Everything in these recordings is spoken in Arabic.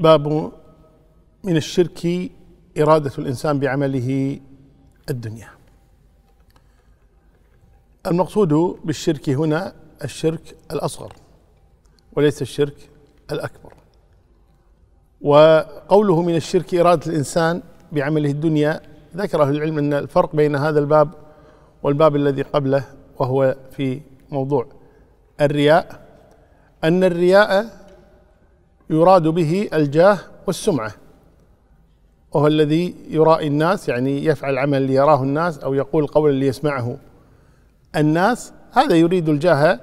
باب من الشرك إرادة الإنسان بعمله الدنيا المقصود بالشرك هنا الشرك الأصغر وليس الشرك الأكبر وقوله من الشرك إرادة الإنسان بعمله الدنيا ذكر أهل العلم أن الفرق بين هذا الباب والباب الذي قبله وهو في موضوع الرياء أن الرياء يراد به الجاه والسمعه وهو الذي يرائي الناس يعني يفعل العمل ليراه الناس او يقول قولا ليسمعه الناس هذا يريد الجاه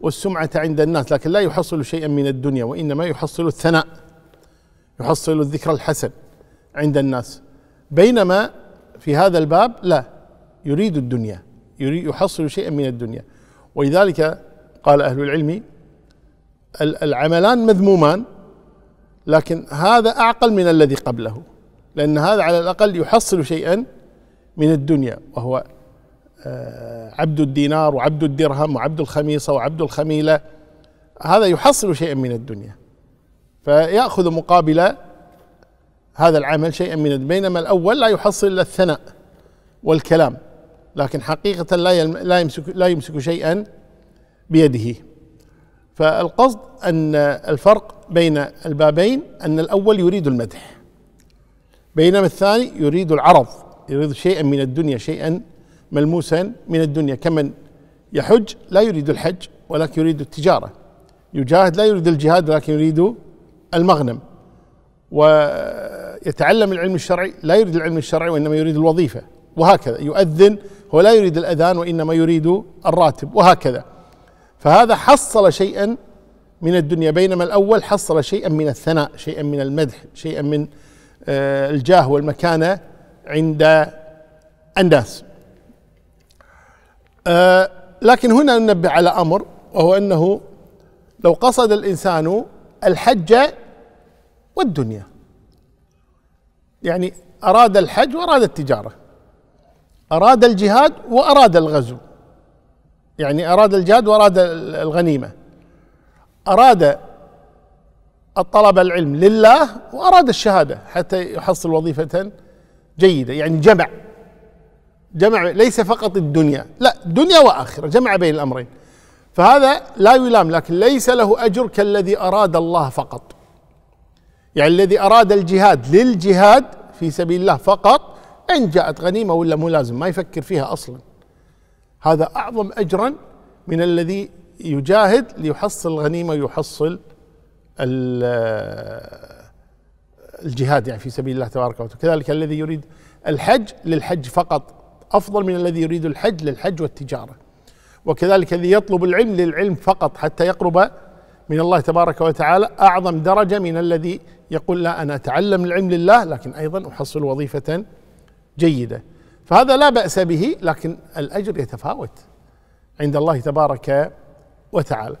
والسمعه عند الناس لكن لا يحصل شيئا من الدنيا وانما يحصل الثناء يحصل الذكر الحسن عند الناس بينما في هذا الباب لا يريد الدنيا يريد يحصل شيئا من الدنيا ولذلك قال اهل العلم العملان مذمومان لكن هذا أعقل من الذي قبله لأن هذا على الأقل يحصل شيئا من الدنيا وهو آه، عبد الدينار وعبد الدرهم وعبد الخميصة وعبد الخميلة هذا يحصل شيئا من الدنيا فيأخذ مقابل هذا العمل شيئا من بينما الأول لا يحصل إلا الثناء والكلام لكن حقيقة لا يمسك, لا يمسك شيئا بيده فالقصد أن الفرق بين البابين أن الأول يريد المدح بينما الثاني يريد العرض يريد شيئا من الدنيا شيئا ملموسا من الدنيا كمن يحج لا يريد الحج ولكن يريد التجارة يجاهد لا يريد الجهاد ولكن يريد المغنم ويتعلم العلم الشرعي لا يريد العلم الشرعي وإنما يريد الوظيفة وهكذا يؤذن هو لا يريد الأذان وإنما يريد الراتب وهكذا فهذا حصل شيئا من الدنيا بينما الأول حصل شيئا من الثناء شيئا من المدح شيئا من آه، الجاه والمكانة عند الناس آه، لكن هنا ننبه على أمر وهو أنه لو قصد الإنسان الحج والدنيا يعني أراد الحج وأراد التجارة أراد الجهاد وأراد الغزو يعني أراد الجهاد وأراد الغنيمة أراد الطلب العلم لله وأراد الشهادة حتى يحصل وظيفة جيدة يعني جمع جمع ليس فقط الدنيا لا دنيا وآخرة جمع بين الأمرين فهذا لا يلام لكن ليس له أجر كالذي أراد الله فقط يعني الذي أراد الجهاد للجهاد في سبيل الله فقط إن جاءت غنيمة ولا مو لازم ما يفكر فيها أصلاً هذا أعظم أجرا من الذي يجاهد ليحصل الغنيمة ويحصل الجهاد يعني في سبيل الله تبارك وتعالى كذلك الذي يريد الحج للحج فقط أفضل من الذي يريد الحج للحج والتجارة وكذلك الذي يطلب العلم للعلم فقط حتى يقرب من الله تبارك وتعالى أعظم درجة من الذي يقول لا أنا أتعلم العلم لله لكن أيضا أحصل وظيفة جيدة فهذا لا بأس به لكن الأجر يتفاوت عند الله تبارك وتعالى